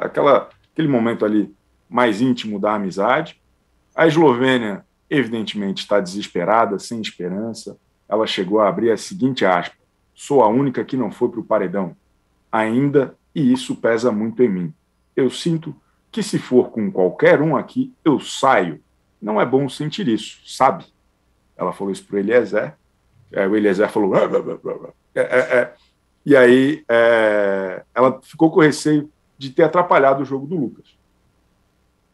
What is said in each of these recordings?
aquela, aquele momento ali mais íntimo da amizade. A Eslovênia, evidentemente, está desesperada, sem esperança. Ela chegou a abrir a seguinte aspa: sou a única que não foi para o paredão ainda, e isso pesa muito em mim. Eu sinto que se for com qualquer um aqui, eu saio. Não é bom sentir isso, sabe? Ela falou isso para o Eliezer. É, o Eliezer falou. É, é, é, é. e aí é, ela ficou com receio de ter atrapalhado o jogo do Lucas.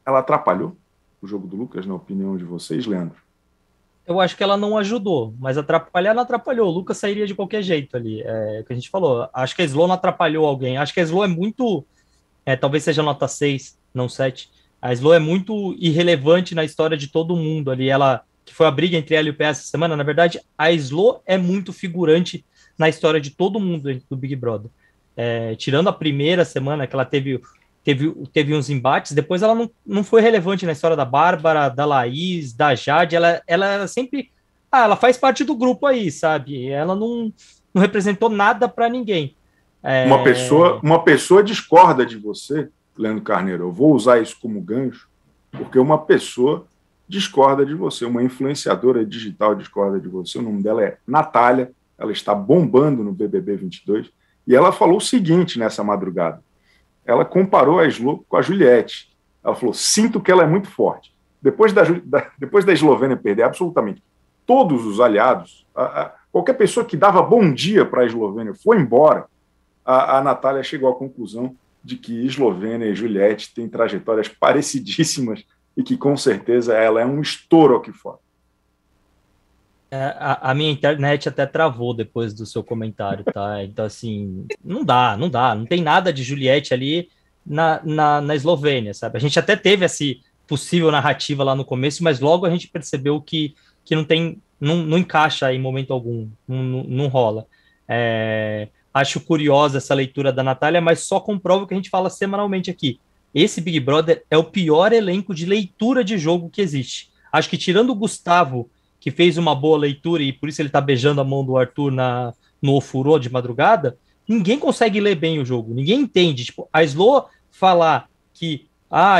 Ela atrapalhou o jogo do Lucas, na opinião de vocês, Leandro? Eu acho que ela não ajudou, mas atrapalhar ela atrapalhou. O Lucas sairia de qualquer jeito ali. É, é o que a gente falou. Acho que a Slow não atrapalhou alguém. Acho que a Slow é muito. É, talvez seja nota 6, não 7. A Slow é muito irrelevante na história de todo mundo ali. Ela, que foi a briga entre ela e o PS essa semana, na verdade, a Slow é muito figurante na história de todo mundo do Big Brother é, tirando a primeira semana que ela teve, teve, teve uns embates, depois ela não, não foi relevante na história da Bárbara, da Laís, da Jade, ela, ela era sempre, ah, ela faz parte do grupo aí, sabe? Ela não, não representou nada para ninguém. É... Uma, pessoa, uma pessoa discorda de você, Leandro Carneiro, eu vou usar isso como gancho, porque uma pessoa discorda de você, uma influenciadora digital discorda de você, o nome dela é Natália, ela está bombando no BBB 22, e ela falou o seguinte nessa madrugada. Ela comparou a Slo com a Juliette. Ela falou: sinto que ela é muito forte. Depois da, da depois da Eslovênia perder absolutamente todos os aliados, a, a, qualquer pessoa que dava bom dia para a Eslovênia foi embora, a, a Natália chegou à conclusão de que Eslovênia e Juliette têm trajetórias parecidíssimas e que com certeza ela é um estouro aqui fora. É, a, a, minha internet até travou depois do seu comentário, tá? Então, assim, não dá, não dá. Não tem nada de Juliette ali na, na, na Eslovênia, sabe? A gente até teve essa possível narrativa lá no começo, mas logo a gente percebeu que, que não tem, não, não encaixa em momento algum, não, não, rola. É, acho curiosa essa leitura da Natália, mas só comprova o que a gente fala semanalmente aqui. Esse Big Brother é o pior elenco de leitura de jogo que existe. Acho que tirando o Gustavo que fez uma boa leitura e por isso ele tá beijando a mão do Arthur na, no ofurô de madrugada, ninguém consegue ler bem o jogo, ninguém entende. Tipo, a Slow falar que ah,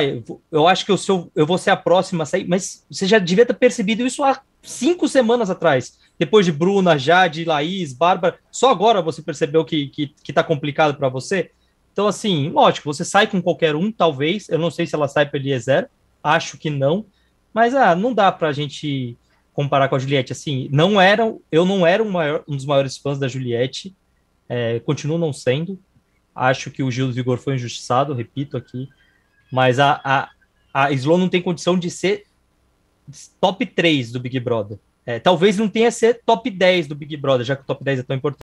eu acho que eu, eu vou ser a próxima a sair, mas você já devia ter percebido isso há cinco semanas atrás. Depois de Bruna, Jade, Laís, Bárbara, só agora você percebeu que, que, que tá complicado para você. Então, assim, lógico, você sai com qualquer um, talvez. Eu não sei se ela sai pelo Eliezer, acho que não. Mas ah, não dá pra gente comparar com a Juliette. Assim, não era, eu não era um, maior, um dos maiores fãs da Juliette, é, continuo não sendo. Acho que o Gil do Vigor foi injustiçado, repito aqui. Mas a, a, a Slow não tem condição de ser top 3 do Big Brother. É, talvez não tenha ser top 10 do Big Brother, já que o top 10 é tão importante.